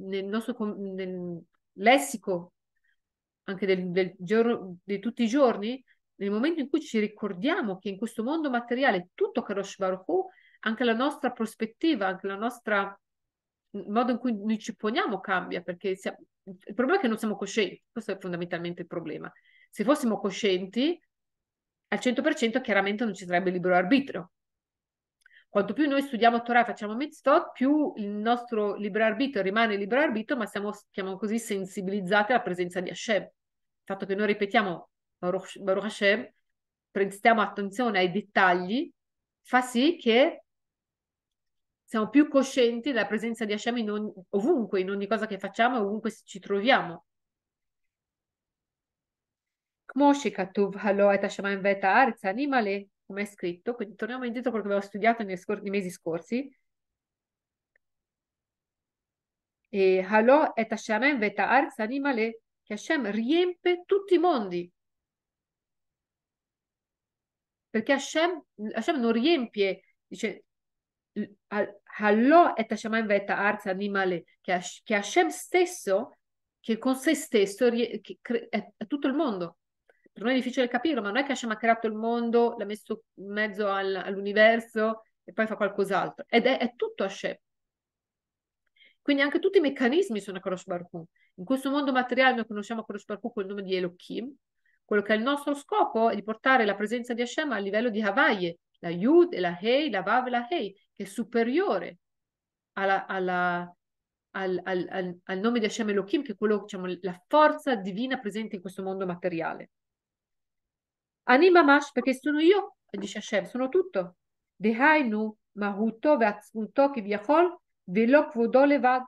nel nostro nel lessico anche del, del giorno, di tutti i giorni, nel momento in cui ci ricordiamo che in questo mondo materiale tutto Kadosh Baruch Hu, anche la nostra prospettiva, anche la nostra il modo in cui noi ci poniamo cambia, perché siamo, il problema è che non siamo coscienti, questo è fondamentalmente il problema. Se fossimo coscienti, al 100% chiaramente non ci sarebbe libero arbitrio, quanto più noi studiamo Torah, e facciamo mitzvot, più il nostro libero arbitro rimane libero arbitro, ma siamo, siamo così sensibilizzati alla presenza di Hashem. Il fatto che noi ripetiamo Baruch, Baruch Hashem, prestiamo attenzione ai dettagli, fa sì che siamo più coscienti della presenza di Hashem in ogni, ovunque, in ogni cosa che facciamo e ovunque ci troviamo. כמו שכתוב, הלא את השמיים ואת הארץ, אני מלא, come è scritto, quindi torniamo indietro a quello che avevo studiato nei, scor- nei mesi scorsi. E Halò et Hashem veta arz animale, che Hashem riempie tutti i mondi. Perché Hashem, Hashem non riempie, dice Halò et Hashem veta arz animale, che, che Hashem stesso, che con se stesso, che è, è tutto il mondo per noi è difficile capirlo, ma non è che Hashem ha creato il mondo, l'ha messo in mezzo al, all'universo e poi fa qualcos'altro. Ed è, è tutto Hashem. Quindi anche tutti i meccanismi sono a Kadosh Baruch In questo mondo materiale noi conosciamo Kadosh Baruch col nome di Elohim. Quello che è il nostro scopo è di portare la presenza di Hashem a livello di Havaie, la Yud e la Hei, la Vav e la Hei, che è superiore alla, alla, al, al, al, al, nome di Hashem Elohim, che è quello, diciamo, la forza divina presente in questo mondo materiale. Anima mash, perché sono io, dice Hashem, sono tutto. Dehainu mahuto ve'atzmuto kivyachol velo kvodo levad.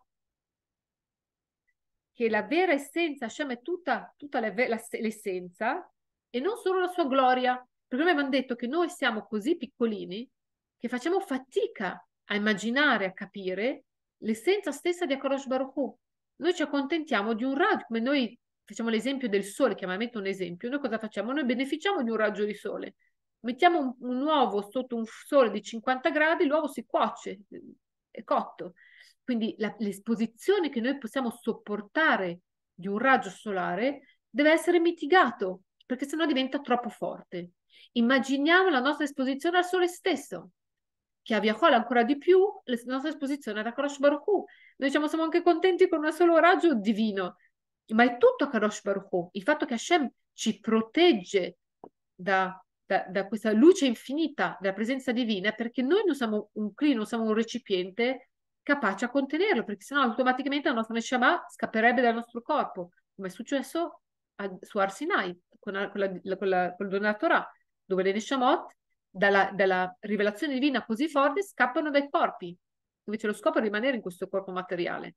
Che la vera essenza, Hashem è tutta, tutta la, la, l'essenza e non solo la sua gloria. Perché noi abbiamo detto che noi siamo così piccolini che facciamo fatica a immaginare, a capire l'essenza stessa di Akarosh Baruch Hu. Noi ci accontentiamo di un rad, come noi facciamo l'esempio del sole, chiaramente un esempio, noi cosa facciamo? Noi beneficiamo di un raggio di sole. Mettiamo un, un uovo sotto un sole di 50 gradi, l'uovo si cuoce, eh, è cotto. Quindi la, l'esposizione che noi possiamo sopportare di un raggio solare deve essere mitigato, perché sennò diventa troppo forte. Immaginiamo la nostra esposizione al sole stesso, che avviacola ancora di più la nostra esposizione ad Akarosh Baruch Noi diciamo, siamo anche contenti con un solo raggio divino, ma è tutto Karosh Baruch Hu. Il fatto che Hashem ci protegge da, da, da, questa luce infinita, della presenza divina, perché noi non siamo un clino, non siamo un recipiente capace a contenerlo, perché sennò automaticamente la nostra Neshama scapperebbe dal nostro corpo, come è successo a, su Arsinai, con, con, la, con, la, con il dono della dove le Neshamot, dalla, dalla rivelazione divina così forte, scappano dai corpi, invece lo scopo è rimanere in questo corpo materiale.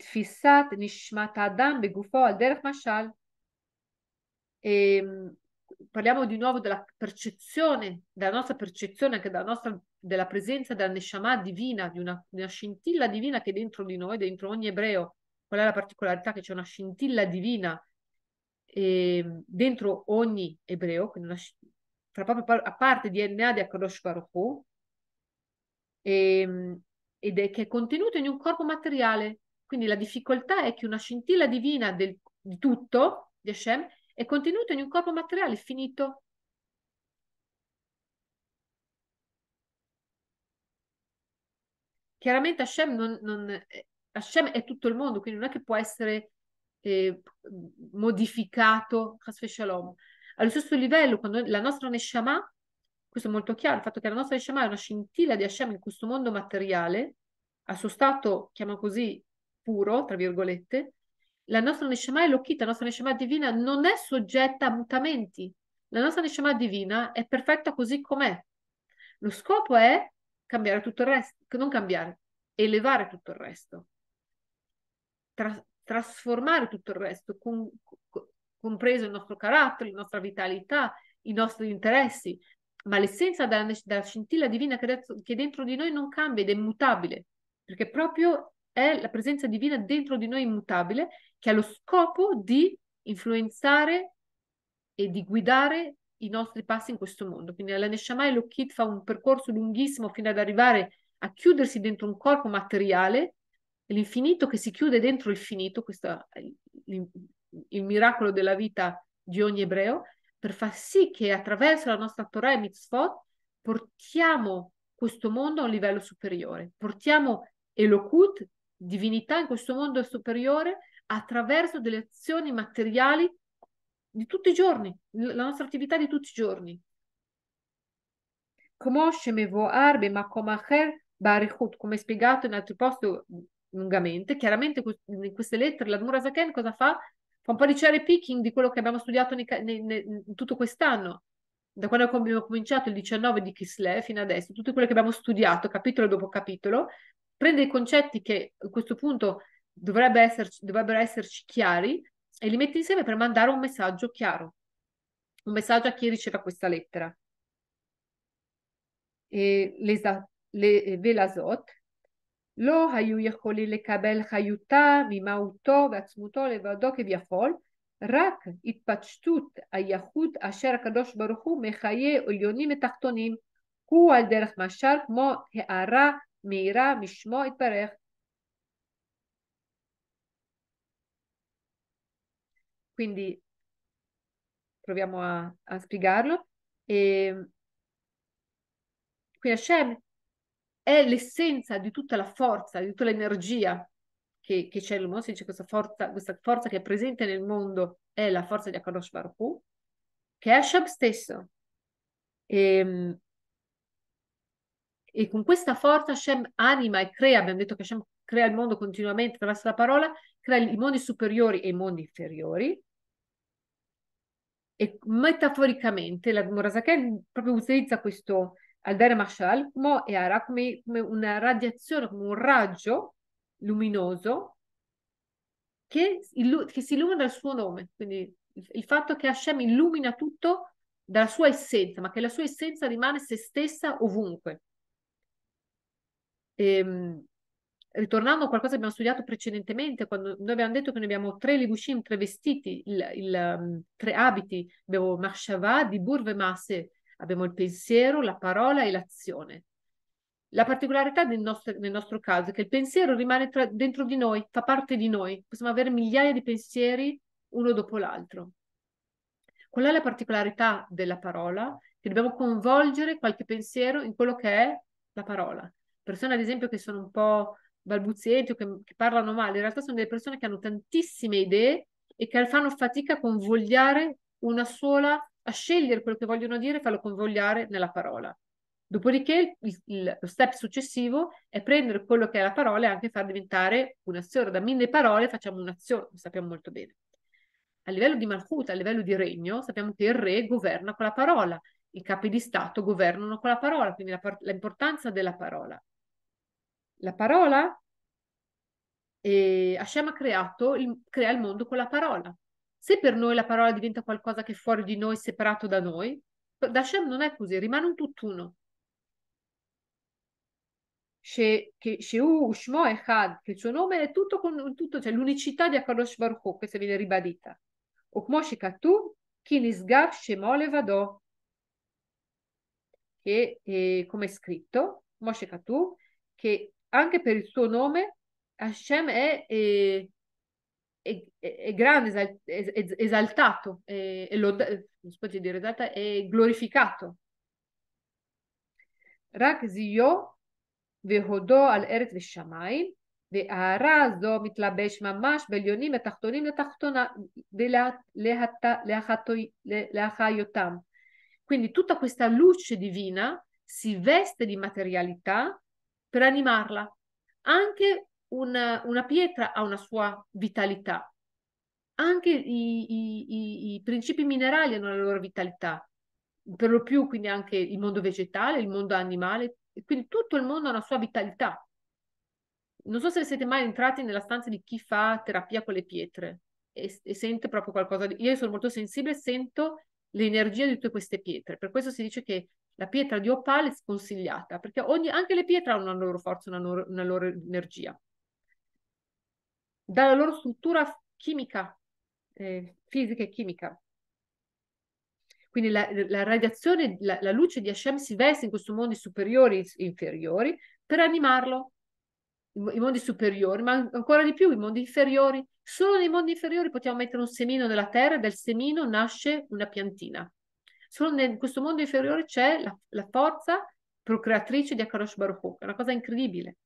מתפיסת נשמת האדם בגופו על דרך משל. E parliamo di nuovo della percezione, della nostra percezione, anche della, nostra, della presenza della Neshama divina, di una, una, scintilla divina che è dentro di noi, dentro ogni ebreo. Qual è la particolarità? Che c'è una scintilla divina e, ehm, dentro ogni ebreo, quindi una, tra proprio par- a parte DNA di Akadosh Baruch Hu, e, ehm, ed è che è contenuto in un corpo materiale quindi la difficoltà è che una scintilla divina del, di tutto, di Hashem, è contenuta in un corpo materiale finito. Chiaramente Hashem, non, non, Hashem è tutto il mondo, quindi non è che può essere eh, modificato, Shalom. Allo stesso livello, quando la nostra Neshama, questo è molto chiaro, il fatto che la nostra Neshama è una scintilla di Hashem in questo mondo materiale, al suo stato, chiama così, puro, tra virgolette, la nostra Neshama Elohita, la nostra Neshama divina, non è soggetta a mutamenti. La nostra Neshama divina è perfetta così com'è. Lo scopo è cambiare tutto il resto, non cambiare, elevare tutto il resto, tra- trasformare tutto il resto, con- compreso il nostro carattere, la nostra vitalità, i nostri interessi, ma l'essenza della, della scintilla divina che, adesso, che dentro di noi non cambia ed è mutabile, perché proprio è la presenza divina dentro di noi immutabile che ha lo scopo di influenzare e di guidare i nostri passi in questo mondo. Quindi la Neshama Elokit fa un percorso lunghissimo fino ad arrivare a chiudersi dentro un corpo materiale, l'infinito che si chiude dentro il finito, questo è il, il miracolo della vita di ogni ebreo, per far sì che attraverso la nostra Torah e Mitzvot portiamo questo mondo a un livello superiore, portiamo Elokut divinità in questo mondo superiore attraverso delle azioni materiali di tutti i giorni, la nostra attività di tutti i giorni. Come spiegato in altri posti lungamente, chiaramente in queste lettere la l'Admura Zaken cosa fa? Fa un po' di cherry picking di quello che abbiamo studiato in, in, in tutto quest'anno, da quando abbiamo cominciato il 19 di Kislev fino adesso, tutto quello che abbiamo studiato capitolo dopo capitolo, prende i concetti che a questo punto esserci, dovrebbero esserci chiari e li mette insieme per mandare un messaggio chiaro, un messaggio a chi riceve questa lettera. E le, ולזאת, לא היו יכולים לקבל חיותה ממהותו ועצמותו לבדו כביכול, רק התפשטות הייחוד אשר הקדוש ברוך הוא מחיי עליונים ותחתונים, הוא על דרך משל כמו הערה מהירה משמו יתברך. Quindi proviamo a, a spiegarlo. E, ehm, quindi Hashem è l'essenza di tutta la forza, di tutta l'energia che, che c'è nel mondo. Si dice questa forza, questa forza che è presente nel mondo è la forza di Akadosh Baruch Hu, che è Hashem stesso. E, ehm, e con questa forza Hashem anima e crea, abbiamo detto che Hashem crea il mondo continuamente attraverso la parola, crea i mondi superiori e i mondi inferiori. E metaforicamente la Morazaken proprio utilizza questo Albert Mashal Mo e Ara come, come una radiazione, come un raggio luminoso che, illu- che, si illumina dal suo nome. Quindi il fatto che Hashem illumina tutto dalla sua essenza, ma che la sua essenza rimane se stessa ovunque. E, ehm, ritornando a qualcosa che abbiamo studiato precedentemente, quando noi abbiamo detto che noi abbiamo tre libushim, tre vestiti, il, il, um, tre abiti, abbiamo mashava, dibur e masse, abbiamo il pensiero, la parola e l'azione. La particolarità nostro, nel nostro, caso è che il pensiero rimane tra, dentro di noi, fa parte di noi, possiamo avere migliaia di pensieri uno dopo l'altro. Qual è la particolarità della parola? Che dobbiamo coinvolgere qualche pensiero in quello che è la parola persone ad esempio che sono un po' balbuzienti o che, che parlano male, in realtà sono delle persone che hanno tantissime idee e che fanno fatica a convogliare una sola, a scegliere quello che vogliono dire e farlo convogliare nella parola. Dopodiché il, il, lo step successivo è prendere quello che è la parola e anche far diventare un'azione. Da mille parole facciamo un'azione, lo sappiamo molto bene. A livello di Malchut, a livello di regno, sappiamo che il re governa con la parola, i capi di Stato governano con la parola, quindi la, l'importanza della parola la parola e Hashem ha creato il, crea il mondo con la parola. Se per noi la parola diventa qualcosa che è fuori di noi, separato da noi, da Hashem non è così, rimane un tutt'uno. che, il suo nome è tutto, con, tutto cioè l'unicità di Akadosh Baruch Hu, questa viene ribadita. Ukmo che eh, come è scritto, Moshe Katu, che anche per il suo nome, Hashem è, è, è, è grande, esaltato, è, esalta, è glorificato. רק זיו והודו על ארץ ושמיים, וההערה הזו מתלבש ממש בעליונים ותחתונים לתחתונה ולהחיותם. Quindi tutta questa luce divina si veste di materialità per animarla. Anche una, una pietra ha una sua vitalità, anche i, i, i, principi minerali hanno la loro vitalità, per lo più quindi anche il mondo vegetale, il mondo animale, quindi tutto il mondo ha una sua vitalità. Non so se siete mai entrati nella stanza di chi fa terapia con le pietre e, e sente proprio qualcosa. Di... Io sono molto sensibile, e sento l'energia di tutte queste pietre, per questo si dice che la pietra di opale è sconsigliata perché ogni, anche le pietre hanno una loro forza, una loro, una loro energia. Dalla loro struttura chimica, eh, fisica e chimica. Quindi la, la radiazione, la, la, luce di Hashem si veste in questo mondo superiori e inferiori per animarlo. I, I mondi superiori, ma ancora di più i mondi inferiori. Solo nei mondi inferiori possiamo mettere un semino nella terra e dal semino nasce una piantina solo in questo mondo inferiore c'è la, la forza procreatrice di Akarosh Baruch Hu, è una cosa incredibile.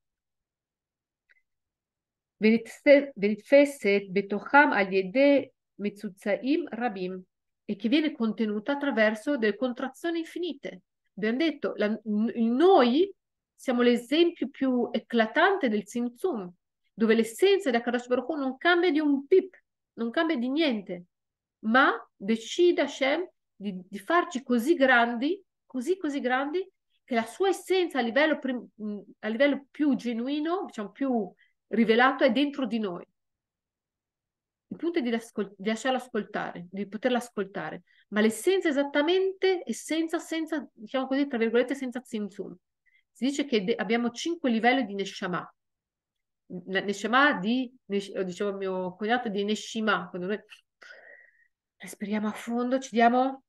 rabim, e che viene contenuta attraverso delle contrazioni infinite. Abbiamo detto, la, noi siamo l'esempio più eclatante del Tzimtzum, dove l'essenza di Akadosh Baruch Hu non cambia di un pip, non cambia di niente, ma decide Hashem di, di farci così grandi, così così grandi, che la sua essenza a livello, prim- mm, a livello più genuino, diciamo più rivelato, è dentro di noi. Il punto è di, ascol- di lasciarlo ascoltare, di poterla ascoltare, ma l'essenza esattamente è senza, senza, diciamo così, tra virgolette, senza zinzum. Si dice che de- abbiamo cinque livelli di Neshama. Neshama di, ne- dicevo mio cognato, di Neshima, quando noi respiriamo eh, a fondo, ci diamo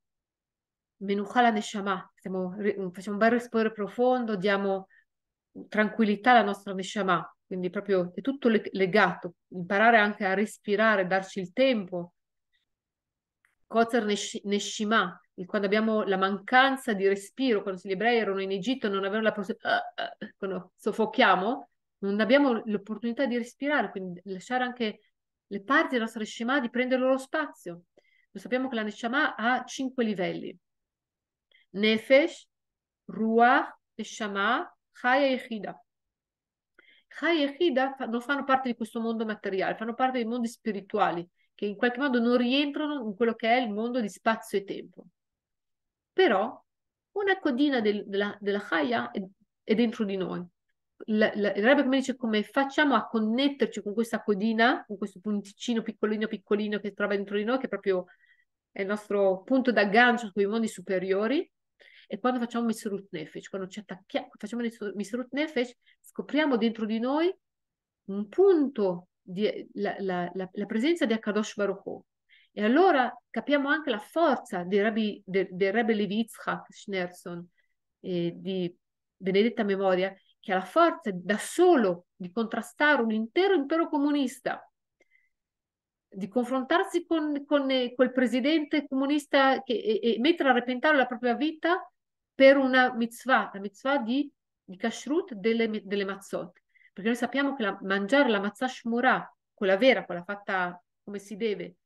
menucha la neshama, Siamo, facciamo un bel respiro profondo, diamo tranquillità alla nostra neshama, quindi proprio è tutto legato, imparare anche a respirare, darci il tempo. Kozer neshima, quando abbiamo la mancanza di respiro, quando gli ebrei erano in Egitto, non avevano la possibilità, ah, ah, quando soffochiamo, non abbiamo l'opportunità di respirare, quindi lasciare anche le parti della nostra neshama di prendere il loro spazio. Lo sappiamo che la neshama ha cinque livelli. Nefesh, Ruach, Neshama, Chaya e Chida. Chaya e Chida non fanno parte di questo mondo materiale, fanno parte dei mondi spirituali, che in qualche modo non rientrano in quello che è il mondo di spazio e tempo. Però una codina del, della, della Chaya è, è, dentro di noi. il Rebbe come dice come facciamo a connetterci con questa codina, con questo punticino piccolino piccolino che si trova dentro di noi, che è proprio è il nostro punto d'aggancio con i mondi superiori, e quando facciamo Misrut Nefesh, quando ci attacchiamo, facciamo Misrut Nefesh, scopriamo dentro di noi un punto, di, la, la, la, la presenza di Akadosh Baruch Hu. E allora capiamo anche la forza del Rabbi, del, del Rebbe Levitzchak Schneerson, eh, di benedetta memoria, che ha la forza da solo di contrastare un intero impero comunista, di confrontarsi con, con eh, quel presidente comunista che, e, e, mettere a repentare la propria vita per una mitzvah, la mitzvah di, di kashrut delle, delle mazzot. Perché noi sappiamo che la, mangiare la mazzah shmurah, quella vera, quella fatta come si deve,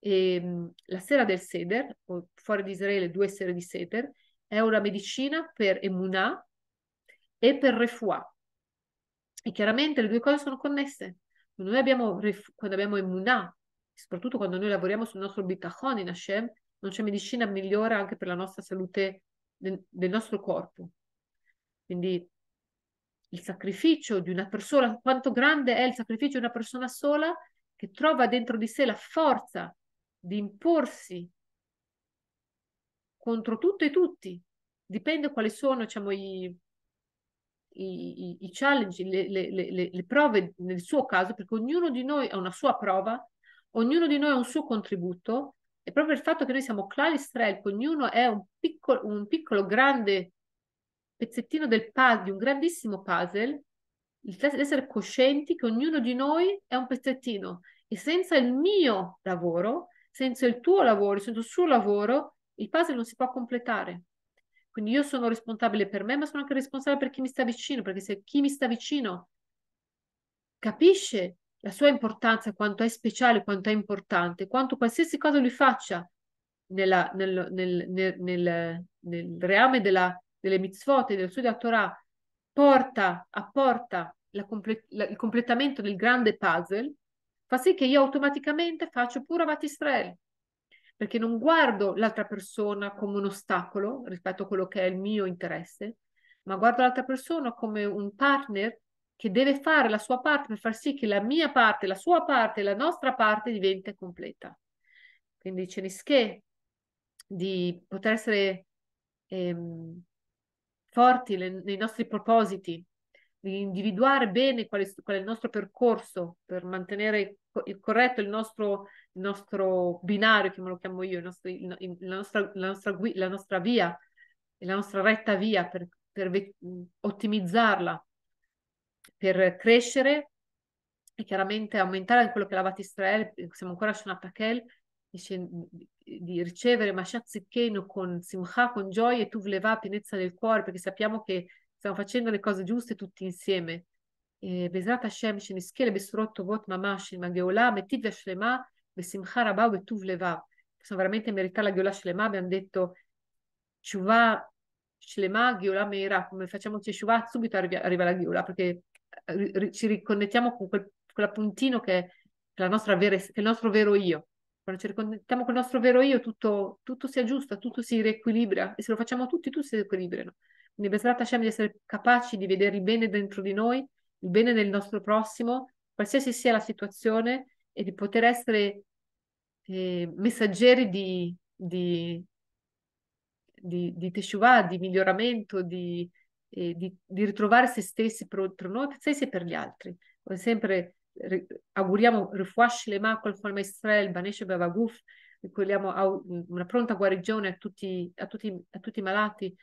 e, ehm, la sera del seder, fuori di Israele due sere di seder, è una medicina per emunah e per refuah. E chiaramente le due cose sono connesse. Noi abbiamo, quando abbiamo emunah, soprattutto quando noi lavoriamo sul nostro bitachon in Hashem, non c'è medicina migliore anche per la nostra salute del, del nostro corpo. Quindi il sacrificio di una persona, quanto grande è il sacrificio di una persona sola che trova dentro di sé la forza di imporsi contro tutto e tutti. Dipende quali sono diciamo, i, i, i, challenge, le, le, le, le, prove nel suo caso, perché ognuno di noi ha una sua prova, ognuno di noi ha un suo contributo è proprio il fatto che noi siamo clalistrelli, ognuno è un piccolo, un piccolo grande pezzettino del puzzle, di un grandissimo puzzle, essere coscienti che ognuno di noi è un pezzettino e senza il mio lavoro, senza il tuo lavoro, senza il suo lavoro, il puzzle non si può completare. Quindi io sono responsabile per me, ma sono anche responsabile per chi mi sta vicino, perché se chi mi sta vicino capisce la sua importanza, quanto è speciale, quanto è importante, quanto qualsiasi cosa lui faccia nella, nel, nel, nel, nel, reame della, delle mitzvot e del suo della Torah, porta, apporta la comple- la, il completamento del grande puzzle, fa sì che io automaticamente faccio pure Avat Israel, perché non guardo l'altra persona come un ostacolo rispetto a quello che è il mio interesse, ma guardo l'altra persona come un partner che deve fare la sua parte per far sì che la mia parte, la sua parte, la nostra parte diventi completa. Quindi dice Nischè di poter essere ehm, forti le, nei nostri propositi, di individuare bene qual è, qual è, il nostro percorso per mantenere il corretto il nostro, il nostro binario, che me lo chiamo io, nostro, il, la, nostra, la, nostra, la nostra via, la nostra retta via per, per ottimizzarla per crescere e chiaramente aumentare quello che è la Vat Israel, siamo ancora su Natakel, dice di ricevere Mashat Ziccheno con Simcha, con gioia e tu leva pienezza del cuore, perché sappiamo che stiamo facendo le cose giuste tutti insieme. בעזרת השם שנזכה לבשורות טובות ממש עם הגאולה אמיתית והשלמה בשמחה רבה ובטוב לבב. Possiamo veramente meritare la Gheola Shlema, abbiamo detto Shuvah Shlema, Gheola Meira, come facciamo Shuvah subito arriva, arriva la Gheola, perché ri, ci riconnettiamo con quel, quell'appuntino che è la nostra vera, che è il nostro vero io. Quando ci riconnettiamo con il nostro vero io, tutto, tutto si aggiusta, tutto si riequilibra e se lo facciamo tutti, tutti si riequilibrano. Quindi Besrat Hashem di essere capaci di vedere il bene dentro di noi, il bene nel nostro prossimo, qualsiasi sia la situazione, e di poter essere eh, messaggeri di, di, di, di teshuvah, di miglioramento, di, eh, di, di, ritrovare se stessi per, per, noi, per stessi e per gli altri. Come sempre auguriamo Rufuash Lema col Folma Israel, Banesh Bavaguf, auguriamo una pronta guarigione a tutti, a tutti, a tutti i malati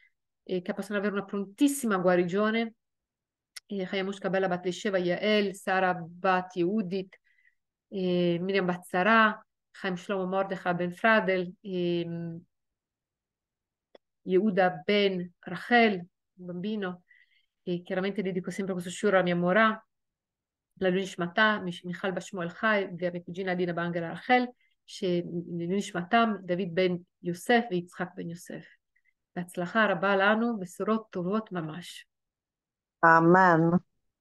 eh, che possano avere una prontissima guarigione. Hayamush Kabela Bat Lesheva Yael, Sara Bat Yehudit, Miriam Bazzara, Chaim Shlomo Mordechai Ben Fradel, mm, Yehuda Ben Rachel, un bambino, e chiaramente dedico sempre questo shiur alla mia mora, la Lunishmatà, מיכל בשמואל חי והמקוג'ינה דינה באנגל רחל, שלעילוי נשמתם דוד בן יוסף ויצחק בן יוסף. בהצלחה רבה לנו, בשורות טובות ממש. אמן.